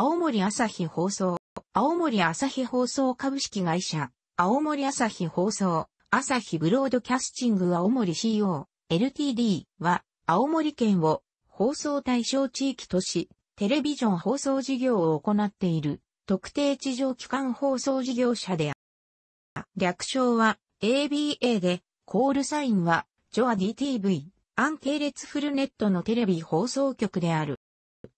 青森朝日放送、青森朝日放送株式会社、青森朝日放送、朝日ブロードキャスティング青森 CO、LTD は、青森県を放送対象地域とし、テレビジョン放送事業を行っている特定地上機関放送事業者である。略称は ABA で、コールサインは JOADTV、アン系列フルネットのテレビ放送局である。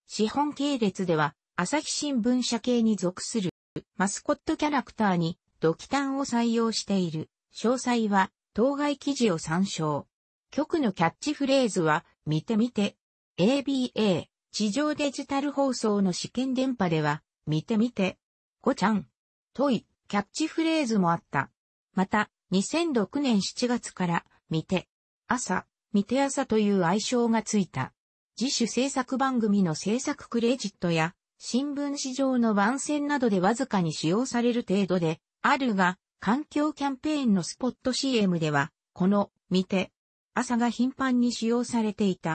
資本系列では、朝日新聞社系に属するマスコットキャラクターにドキタンを採用している。詳細は当該記事を参照。局のキャッチフレーズは見てみて。ABA 地上デジタル放送の試験電波では見てみて。ごちゃん。といキャッチフレーズもあった。また2006年7月から見て朝見て朝という愛称がついた。自主制作番組の制作クレジットや新聞紙上の番宣などでわずかに使用される程度で、あるが、環境キャンペーンのスポット CM では、この、見て、朝が頻繁に使用されていた。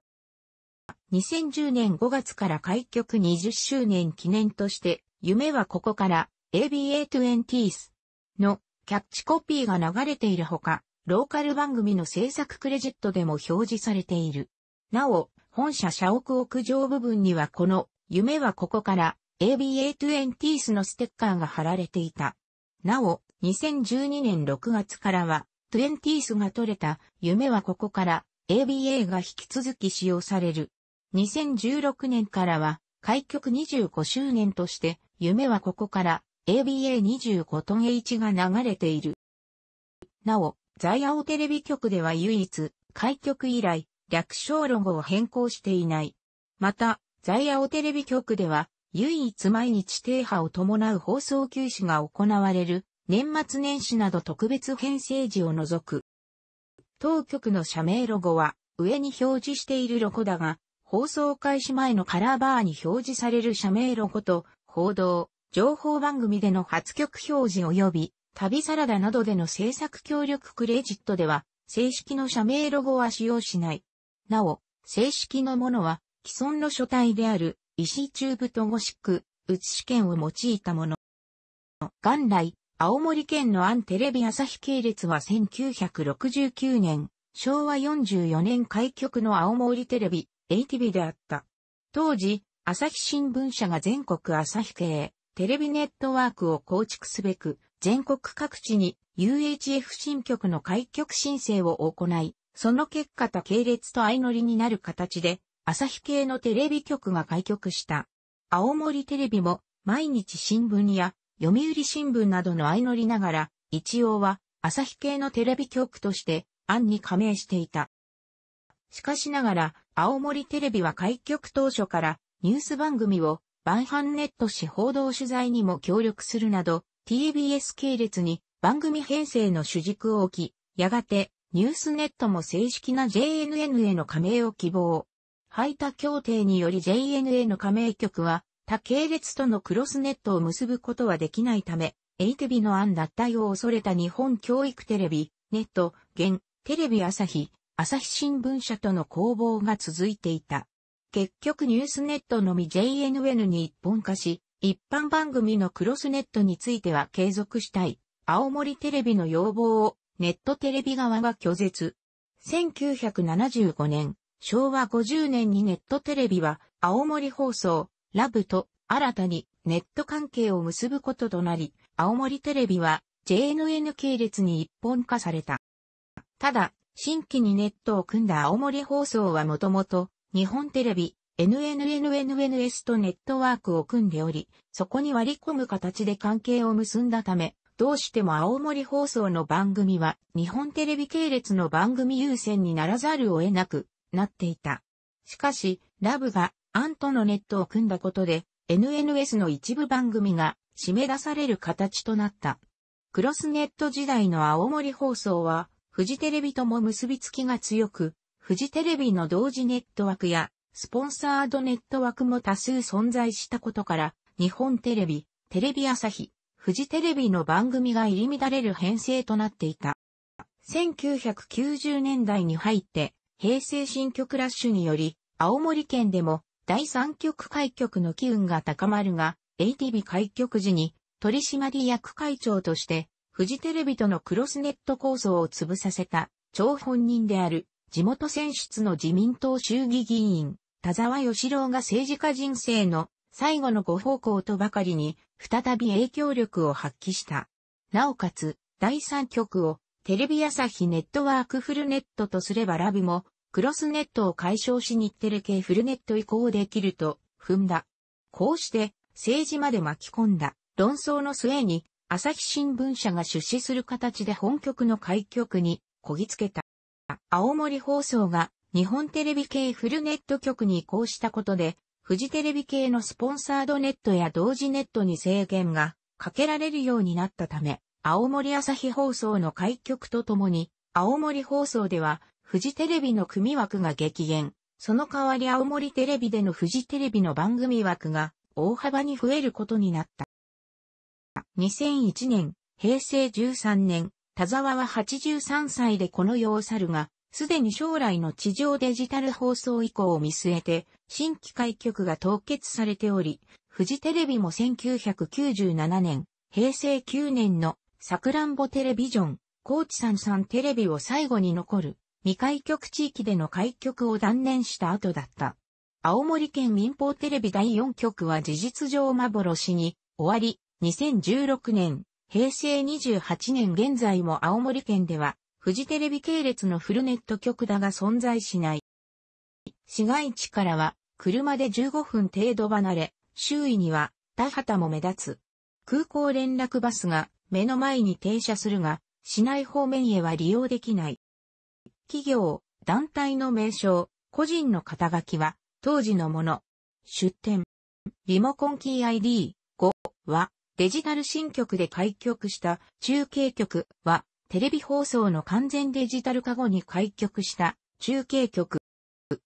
2010年5月から開局20周年記念として、夢はここから ABA20th のキャッチコピーが流れているほか、ローカル番組の制作クレジットでも表示されている。なお、本社社屋屋上部分にはこの夢はここから ABA20s のステッカーが貼られていた。なお、2012年6月からは、20s が取れた夢はここから ABA が引き続き使用される。2016年からは、開局25周年として、夢はここから ABA25 トン H が流れている。なお、在青テレビ局では唯一、開局以来、略称ロゴを変更していない。また、在青テレビ局では、唯一毎日停波を伴う放送休止が行われる、年末年始など特別編成時を除く。当局の社名ロゴは、上に表示しているロゴだが、放送開始前のカラーバーに表示される社名ロゴと、報道、情報番組での発局表示及び、旅サラダなどでの制作協力クレジットでは、正式の社名ロゴは使用しない。なお、正式のものは、既存の書体である石中とゴシック、写し券を用いたもの。元来、青森県のアンテレビ朝日系列は1969年、昭和44年開局の青森テレビ、ATV であった。当時、朝日新聞社が全国朝日系、テレビネットワークを構築すべく、全国各地に UHF 新局の開局申請を行い、その結果他系列と相乗りになる形で、朝日系のテレビ局が開局した。青森テレビも毎日新聞や読売新聞などの相乗りながら、一応は朝日系のテレビ局として案に加盟していた。しかしながら、青森テレビは開局当初からニュース番組をバ半ネットし、報道取材にも協力するなど、TBS 系列に番組編成の主軸を置き、やがてニュースネットも正式な JNN への加盟を希望。排他協定により JNA の加盟局は、他系列とのクロスネットを結ぶことはできないため、エイテビの案脱退を恐れた日本教育テレビ、ネット、現、テレビ朝日、朝日新聞社との攻防が続いていた。結局ニュースネットのみ JNN に一本化し、一般番組のクロスネットについては継続したい。青森テレビの要望をネットテレビ側が拒絶。1975年、昭和50年にネットテレビは、青森放送、ラブと新たにネット関係を結ぶこととなり、青森テレビは JNN 系列に一本化された。ただ、新規にネットを組んだ青森放送はもともと日本テレビ NNNNNS とネットワークを組んでおり、そこに割り込む形で関係を結んだため、どうしても青森放送の番組は日本テレビ系列の番組優先にならざるを得なくなっていた。しかし、ラブがアンとのネットを組んだことで、NNS の一部番組が締め出される形となった。クロスネット時代の青森放送は、フジテレビとも結びつきが強く、フジテレビの同時ネットワークや、スポンサードネットワークも多数存在したことから、日本テレビ、テレビ朝日、フジテレビの番組が入り乱れる編成となっていた。1990年代に入って、平成新曲ラッシュにより、青森県でも第三局開局の機運が高まるが、ATV 開局時に取締役会長としてフジテレビとのクロスネット構想を潰させた張本人である地元選出の自民党衆議議員田沢義郎が政治家人生の最後のご奉公とばかりに再び影響力を発揮した。なおかつ第三局をテレビ朝日ネットワークフルネットとすればラビも、クロスネットを解消し日テレ系フルネット移行できると踏んだ。こうして政治まで巻き込んだ論争の末に朝日新聞社が出資する形で本局の開局にこぎつけた。青森放送が日本テレビ系フルネット局に移行したことで、フジテレビ系のスポンサードネットや同時ネットに制限がかけられるようになったため、青森朝日放送の開局とともに、青森放送では、富士テレビの組枠が激減。その代わり青森テレビでの富士テレビの番組枠が大幅に増えることになった。2001年、平成13年、田沢は83歳でこの世を去るが、すでに将来の地上デジタル放送以降を見据えて、新規開局が凍結されており、富士テレビも1997年、平成9年のさくらんぼテレビジョン、高知さんさんテレビを最後に残る、未開局地域での開局を断念した後だった。青森県民放テレビ第4局は事実上幻に終わり、2016年、平成28年現在も青森県では、フジテレビ系列のフルネット局だが存在しない。市街地からは、車で15分程度離れ、周囲には、田畑も目立つ。空港連絡バスが目の前に停車するが、市内方面へは利用できない。企業、団体の名称、個人の肩書きは、当時のもの。出展。リモコンキー ID5 は、デジタル新曲で開局した中継局は、テレビ放送の完全デジタル化後に開局した中継局。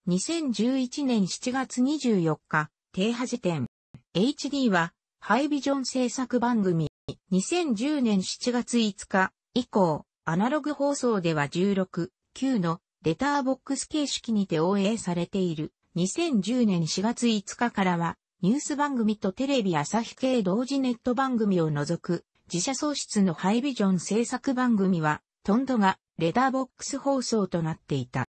2011年7月24日、停波時点。HD は、ハイビジョン制作番組。2010年7月5日以降、アナログ放送では16、9のレターボックス形式にて応援されている。2010年4月5日からは、ニュース番組とテレビ朝日系同時ネット番組を除く、自社創出のハイビジョン制作番組は、トンドがレターボックス放送となっていた。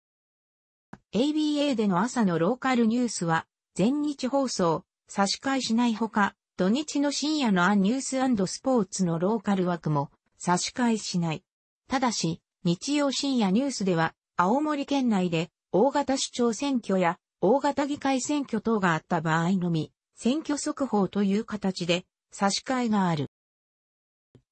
ABA での朝のローカルニュースは、全日放送、差し替えしないほか、土日の深夜のアンニューススポーツのローカル枠も差し替えしない。ただし、日曜深夜ニュースでは、青森県内で大型市長選挙や大型議会選挙等があった場合のみ、選挙速報という形で差し替えがある。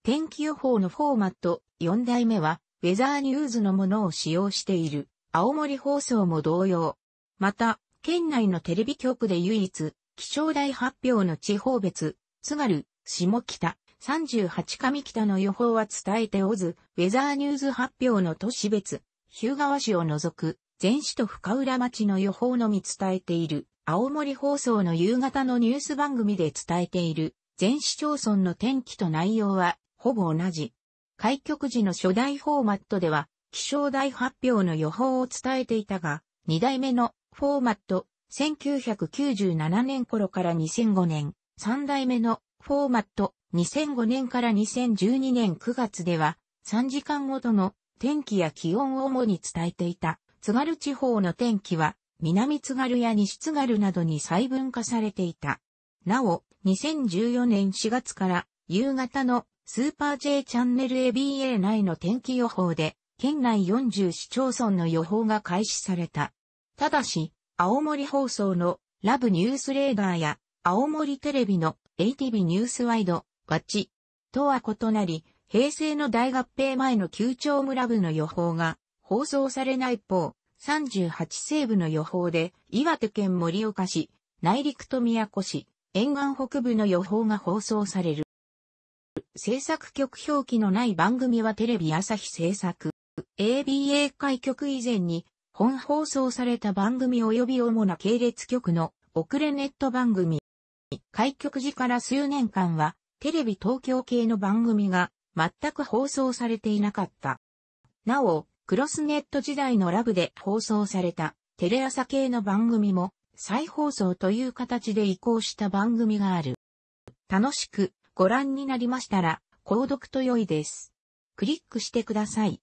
天気予報のフォーマット4代目は、ウェザーニューズのものを使用している、青森放送も同様。また、県内のテレビ局で唯一、気象台発表の地方別、津軽、下北、38上北の予報は伝えておず、ウェザーニューズ発表の都市別、日向川市を除く、全市と深浦町の予報のみ伝えている、青森放送の夕方のニュース番組で伝えている、全市町村の天気と内容は、ほぼ同じ。開局時の初代フォーマットでは、気象台発表の予報を伝えていたが、2代目のフォーマット、1997年頃から2005年、3代目のフォーマット、2005年から2012年9月では、3時間ごとの天気や気温を主に伝えていた。津軽地方の天気は、南津軽や西津軽などに細分化されていた。なお、2014年4月から夕方のスーパー J チャンネル ABA 内の天気予報で、県内40市町村の予報が開始された。ただし、青森放送のラブニュースレーダーや青森テレビの ATV ニュースワイド、ワチとは異なり、平成の大合併前の旧町村部の予報が放送されない一方、38西部の予報で岩手県盛岡市、内陸と宮古市、沿岸北部の予報が放送される。制作局表記のない番組はテレビ朝日制作。ABA 開局以前に本放送された番組及び主な系列局の遅れネット番組。開局時から数年間は、テレビ東京系の番組が全く放送されていなかった。なお、クロスネット時代のラブで放送されたテレ朝系の番組も再放送という形で移行した番組がある。楽しくご覧になりましたら、購読と良いです。クリックしてください。